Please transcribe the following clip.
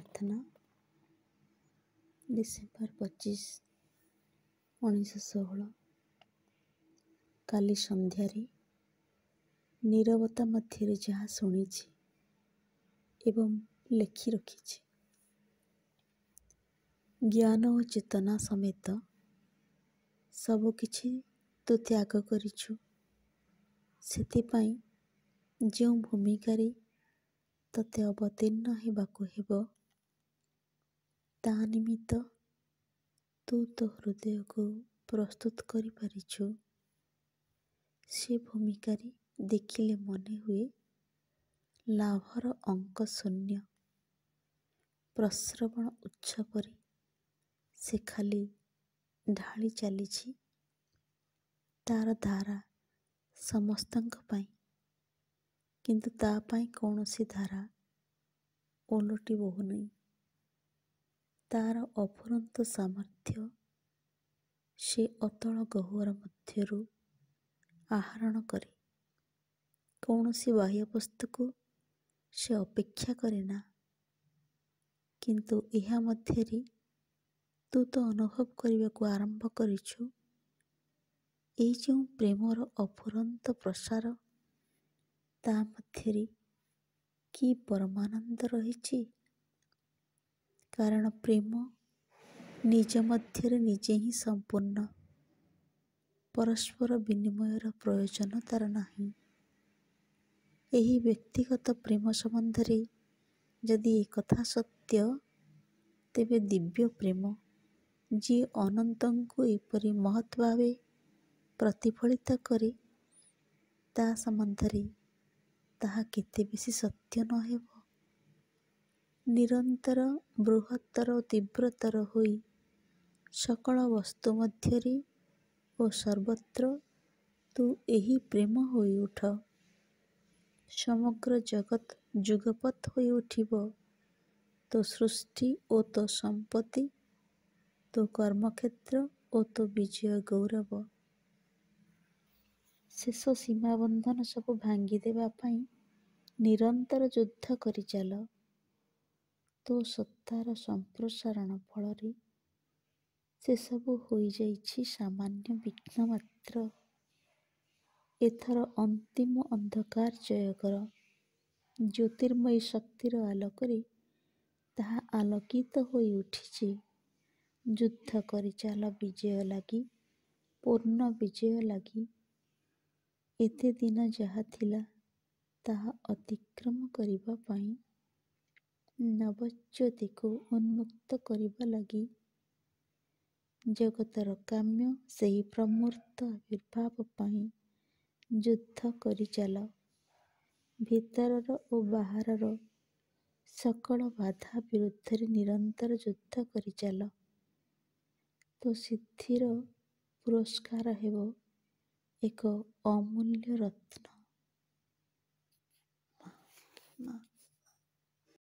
ପ୍ରାର୍ଥନା ଡିସେମ୍ବର ପଚିଶ ଉଣେଇଶହ ଷୋହଳ କାଲି ସନ୍ଧ୍ୟାରେ ନିରବତା ମଧ୍ୟରେ ଯାହା ଶୁଣିଛି ଏବଂ ଲେଖି ରଖିଛି ଜ୍ଞାନ ଓ ଚେତନା ସମେତ ସବୁକିଛି ତୁ ତ୍ୟାଗ କରିଛୁ ସେଥିପାଇଁ ଯେଉଁ ଭୂମିକାରେ ତତେ ଅବତୀର୍ଣ୍ଣ ହେବାକୁ ହେବ ତା ନିମିତ୍ତ ତୁ ତୋ ହୃଦୟକୁ ପ୍ରସ୍ତୁତ କରିପାରିଛୁ ସେ ଭୂମିକାରେ ଦେଖିଲେ ମନେ ହୁଏ ଲାଭର ଅଙ୍କ ଶୂନ୍ୟ ପ୍ରଶ୍ରବଣ ଉଚ୍ଚ ପରି ସେ ଖାଲି ଢାଳି ଚାଲିଛି ତା'ର ଧାରା ସମସ୍ତଙ୍କ ପାଇଁ କିନ୍ତୁ ତା ପାଇଁ କୌଣସି ଧାରା ଓଲଟି ବହୁନାହିଁ ତାର ଅଫୁରନ୍ତ ସାମର୍ଥ୍ୟ ସେ ଅତଳ ଗହ୍ୱର ମଧ୍ୟରୁ ଆହରଣ କରେ କୌଣସି ବାହ୍ୟ ବସ୍ତୁକୁ ସେ ଅପେକ୍ଷା କରେ ନା କିନ୍ତୁ ଏହା ମଧ୍ୟରେ ତୁ ତ ଅନୁଭବ କରିବାକୁ ଆରମ୍ଭ କରିଛୁ ଏଇ ଯେଉଁ ପ୍ରେମର ଅଫୁରନ୍ତ ପ୍ରସାର ତା ମଧ୍ୟରେ କି ପରମାନନ୍ଦ ରହିଛି କାରଣ ପ୍ରେମ ନିଜ ମଧ୍ୟରେ ନିଜେ ହିଁ ସମ୍ପୂର୍ଣ୍ଣ ପରସ୍ପର ବିନିମୟର ପ୍ରୟୋଜନ ତା'ର ନାହିଁ ଏହି ବ୍ୟକ୍ତିଗତ ପ୍ରେମ ସମ୍ବନ୍ଧରେ ଯଦି ଏକଥା ସତ୍ୟ ତେବେ ଦିବ୍ୟ ପ୍ରେମ ଯିଏ ଅନନ୍ତଙ୍କୁ ଏପରି ମହତ୍ ଭାବେ ପ୍ରତିଫଳିତ କରେ ତା ସମ୍ବନ୍ଧରେ ତାହା କେତେ ବେଶୀ ସତ୍ୟ ନହେବ ନିରନ୍ତର ବୃହତ୍ତର ଓ ତୀବ୍ରତର ହୋଇ ସକଳ ବସ୍ତୁ ମଧ୍ୟରେ ଓ ସର୍ବତ୍ର ତୁ ଏହି ପ୍ରେମ ହୋଇଉଠ। ସମଗ୍ର ଜଗତ ଯୁଗପତ୍ ହୋଇ ଉଠିବ ତୋ ସୃଷ୍ଟି ଓ ତୋ ସମ୍ପତ୍ତି ତୋ କର୍ମକ୍ଷେତ୍ର ଓ ତୋ ବିଜୟ ଗୌରବ। ଶେଷ ସୀମାବନ୍ଧନ ସବୁ ଭାଙ୍ଗିଦେବା ପାଇଁ ନିରନ୍ତର ଯୁଦ୍ଧ କରିଚାଲ। ତତ୍ତ୍ୱ ସତ୍ତାର ସମ୍ପ୍ରସାରଣ ଫଳରେ ସେସବୁ ହୋଇଯାଇଛି ସାମାନ୍ୟ ବିଘ୍ନ ମାତ୍ର ଏଥର ଅନ୍ତିମ ଅନ୍ଧକାର ଜୟକର ଜ୍ୟୋତିର୍ମୟ ଶକ୍ତିର ଆଲୋକରେ ତାହା ଆଲୋକିତ ହୋଇଉଠିଛି ଯୁଦ୍ଧ କରିଚାଲ ବିଜୟ ଲାଗି ପୂର୍ଣ୍ଣ ବିଜୟ ଲାଗି ଏତେ ଦିନ ଯାହା ଥିଲା ତାହା ଅତିକ୍ରମ କରିବା ପାଇଁ ନବଜ୍ୟୋତିକୁ ଉନ୍ମୁକ୍ତ କରିବା ଲାଗି ଜଗତର କାମ୍ୟ ସେହି ପ୍ରମୂର୍ତ୍ତ ଆବିର୍ଭାବ ପାଇଁ ଯୁଦ୍ଧ କରିଚାଲ ଭିତରର ଓ ବାହାରର ସକଳ ବାଧା ବିରୁଦ୍ଧରେ ନିରନ୍ତର ଯୁଦ୍ଧ କରିଚାଲ ତୋ ସିଦ୍ଧିର ପୁରସ୍କାର ହେବ ଏକ ଅମୂଲ୍ୟ ରତ୍ନ ମା